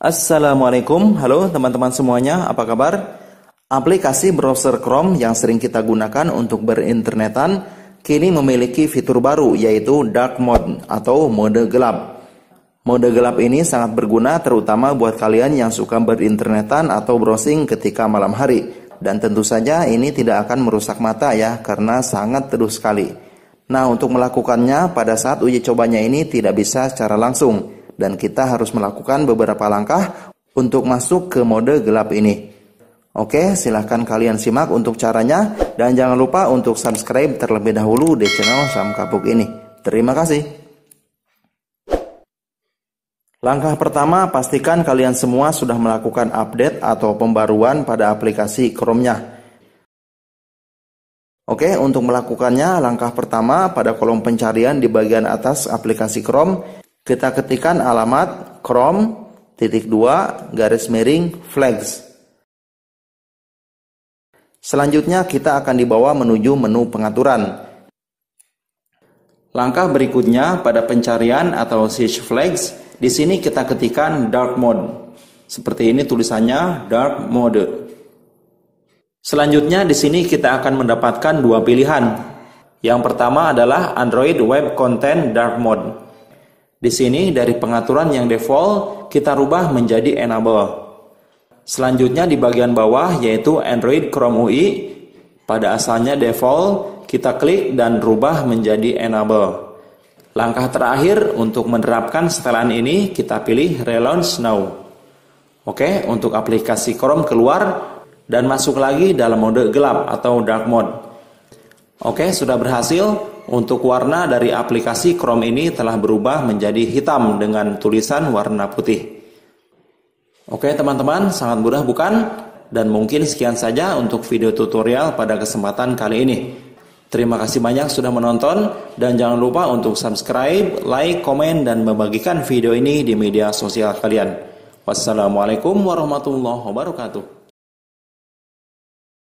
Assalamualaikum, halo teman-teman semuanya, apa kabar? Aplikasi browser Chrome yang sering kita gunakan untuk berinternetan kini memiliki fitur baru yaitu dark mode atau mode gelap. Mode gelap ini sangat berguna terutama buat kalian yang suka berinternetan atau browsing ketika malam hari. Dan tentu saja ini tidak akan merusak mata ya karena sangat teduh sekali. Nah untuk melakukannya pada saat uji cobanya ini tidak bisa secara langsung dan kita harus melakukan beberapa langkah untuk masuk ke mode gelap ini. Oke, silahkan kalian simak untuk caranya dan jangan lupa untuk subscribe terlebih dahulu di channel Sam Kapuk ini. Terima kasih. Langkah pertama, pastikan kalian semua sudah melakukan update atau pembaruan pada aplikasi Chrome-nya. Oke, untuk melakukannya, langkah pertama pada kolom pencarian di bagian atas aplikasi Chrome, kita ketikkan alamat Chrome titik 2 garis miring flags. Selanjutnya kita akan dibawa menuju menu pengaturan. Langkah berikutnya pada pencarian atau search flags, di sini kita ketikkan dark mode. Seperti ini tulisannya dark mode. Selanjutnya di sini kita akan mendapatkan dua pilihan. Yang pertama adalah Android Web Content Dark Mode. Di sini dari pengaturan yang default kita rubah menjadi enable. Selanjutnya di bagian bawah yaitu Android Chrome UI pada asalnya default kita klik dan rubah menjadi enable. Langkah terakhir untuk menerapkan setelan ini kita pilih relaunch now. Oke, untuk aplikasi Chrome keluar dan masuk lagi dalam mode gelap atau dark mode. Oke, sudah berhasil. Untuk warna dari aplikasi Chrome ini telah berubah menjadi hitam dengan tulisan warna putih. Oke teman-teman, sangat mudah bukan? Dan mungkin sekian saja untuk video tutorial pada kesempatan kali ini. Terima kasih banyak sudah menonton dan jangan lupa untuk subscribe, like, komen, dan membagikan video ini di media sosial kalian. Wassalamualaikum warahmatullahi wabarakatuh.